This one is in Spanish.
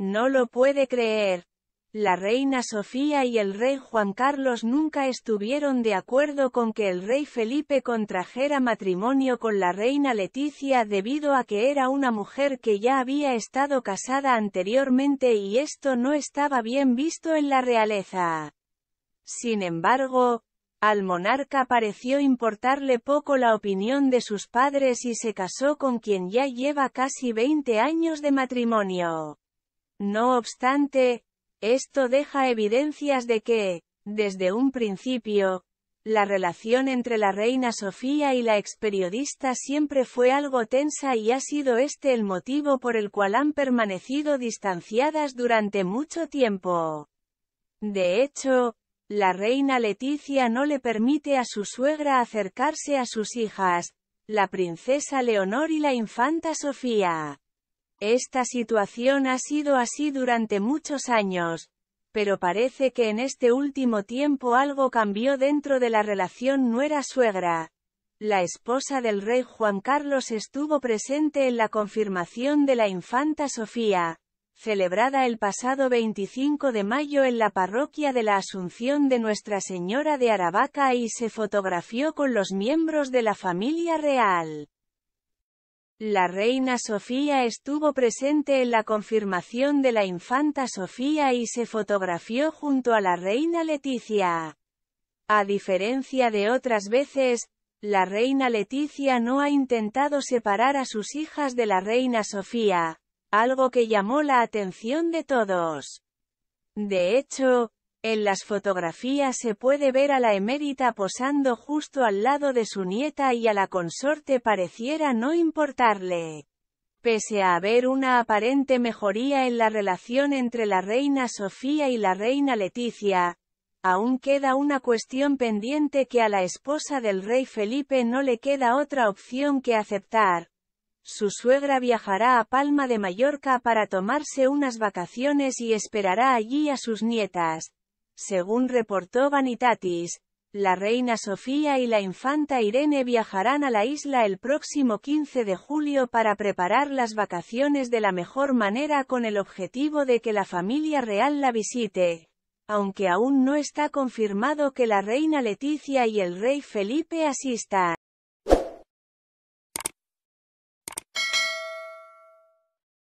No lo puede creer. La reina Sofía y el rey Juan Carlos nunca estuvieron de acuerdo con que el rey Felipe contrajera matrimonio con la reina Leticia debido a que era una mujer que ya había estado casada anteriormente y esto no estaba bien visto en la realeza. Sin embargo, al monarca pareció importarle poco la opinión de sus padres y se casó con quien ya lleva casi 20 años de matrimonio. No obstante, esto deja evidencias de que, desde un principio, la relación entre la reina Sofía y la ex periodista siempre fue algo tensa y ha sido este el motivo por el cual han permanecido distanciadas durante mucho tiempo. De hecho, la reina Leticia no le permite a su suegra acercarse a sus hijas, la princesa Leonor y la infanta Sofía. Esta situación ha sido así durante muchos años, pero parece que en este último tiempo algo cambió dentro de la relación nuera-suegra. La esposa del rey Juan Carlos estuvo presente en la confirmación de la infanta Sofía, celebrada el pasado 25 de mayo en la parroquia de la Asunción de Nuestra Señora de Aravaca y se fotografió con los miembros de la familia real. La reina Sofía estuvo presente en la confirmación de la infanta Sofía y se fotografió junto a la reina Leticia. A diferencia de otras veces, la reina Leticia no ha intentado separar a sus hijas de la reina Sofía, algo que llamó la atención de todos. De hecho, en las fotografías se puede ver a la emérita posando justo al lado de su nieta y a la consorte pareciera no importarle. Pese a haber una aparente mejoría en la relación entre la reina Sofía y la reina Leticia, aún queda una cuestión pendiente que a la esposa del rey Felipe no le queda otra opción que aceptar. Su suegra viajará a Palma de Mallorca para tomarse unas vacaciones y esperará allí a sus nietas, según reportó Vanitatis, la reina Sofía y la infanta Irene viajarán a la isla el próximo 15 de julio para preparar las vacaciones de la mejor manera con el objetivo de que la familia real la visite. Aunque aún no está confirmado que la reina Leticia y el rey Felipe asistan.